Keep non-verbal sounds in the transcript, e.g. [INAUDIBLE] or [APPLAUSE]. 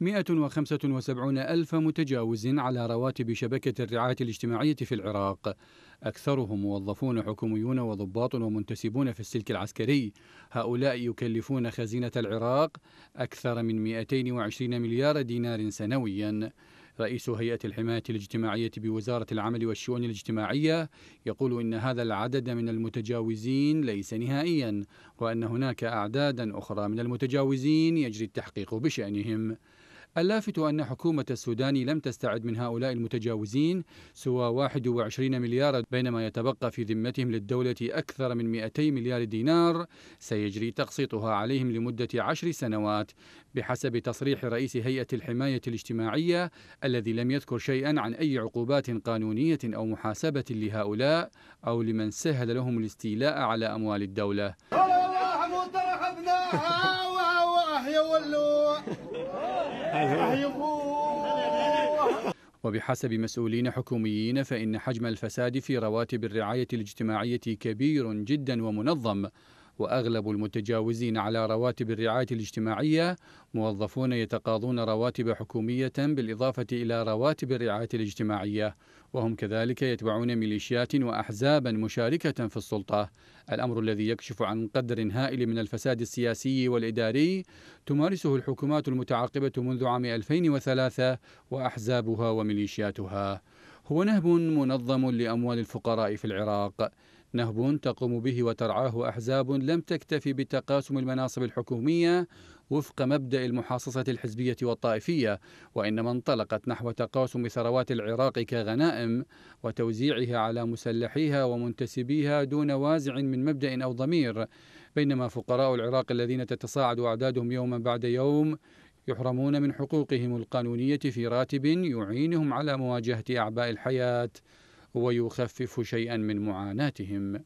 175 ألف متجاوز على رواتب شبكة الرعاية الاجتماعية في العراق أكثرهم موظفون حكوميون وضباط ومنتسبون في السلك العسكري هؤلاء يكلفون خزينة العراق أكثر من 220 مليار دينار سنوياً رئيس هيئة الحماية الاجتماعية بوزارة العمل والشؤون الاجتماعية يقول إن هذا العدد من المتجاوزين ليس نهائيا وأن هناك أعدادا أخرى من المتجاوزين يجري التحقيق بشأنهم اللافت أن حكومة السودان لم تستعد من هؤلاء المتجاوزين سوى 21 مليار بينما يتبقى في ذمتهم للدولة أكثر من 200 مليار دينار سيجري تقسيطها عليهم لمدة عشر سنوات بحسب تصريح رئيس هيئة الحماية الاجتماعية الذي لم يذكر شيئا عن أي عقوبات قانونية أو محاسبة لهؤلاء أو لمن سهل لهم الاستيلاء على أموال الدولة يا [LAUGHS] وبحسب مسؤولين حكوميين فإن حجم الفساد في رواتب الرعاية الاجتماعية كبير جدا ومنظم وأغلب المتجاوزين على رواتب الرعاية الاجتماعية موظفون يتقاضون رواتب حكومية بالإضافة إلى رواتب الرعاية الاجتماعية وهم كذلك يتبعون ميليشيات وأحزابا مشاركة في السلطة الأمر الذي يكشف عن قدر هائل من الفساد السياسي والإداري تمارسه الحكومات المتعاقبة منذ عام 2003 وأحزابها وميليشياتها هو نهب منظم لأموال الفقراء في العراق نهب تقوم به وترعاه أحزاب لم تكتفي بتقاسم المناصب الحكومية وفق مبدأ المحاصصة الحزبية والطائفية وإنما انطلقت نحو تقاسم ثروات العراق كغنائم وتوزيعها على مسلحيها ومنتسبيها دون وازع من مبدأ أو ضمير بينما فقراء العراق الذين تتصاعد أعدادهم يوما بعد يوم يحرمون من حقوقهم القانونية في راتب يعينهم على مواجهة أعباء الحياة ويخفف شيئا من معاناتهم